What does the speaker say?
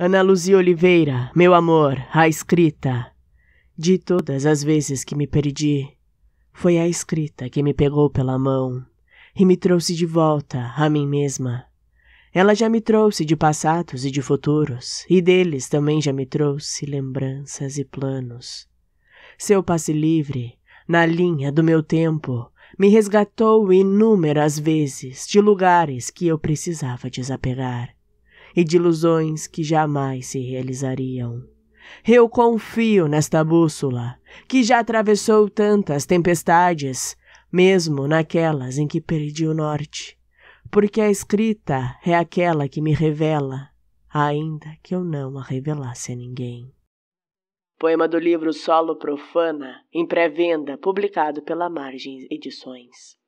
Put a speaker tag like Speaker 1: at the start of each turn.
Speaker 1: Ana Luzia Oliveira, meu amor, a escrita. De todas as vezes que me perdi, foi a escrita que me pegou pela mão e me trouxe de volta a mim mesma. Ela já me trouxe de passados e de futuros, e deles também já me trouxe lembranças e planos. Seu passe livre, na linha do meu tempo, me resgatou inúmeras vezes de lugares que eu precisava desapegar e de ilusões que jamais se realizariam. Eu confio nesta bússola, que já atravessou tantas tempestades, mesmo naquelas em que perdi o norte, porque a escrita é aquela que me revela, ainda que eu não a revelasse a ninguém. Poema do livro Solo Profana, em pré-venda, publicado pela Margens Edições.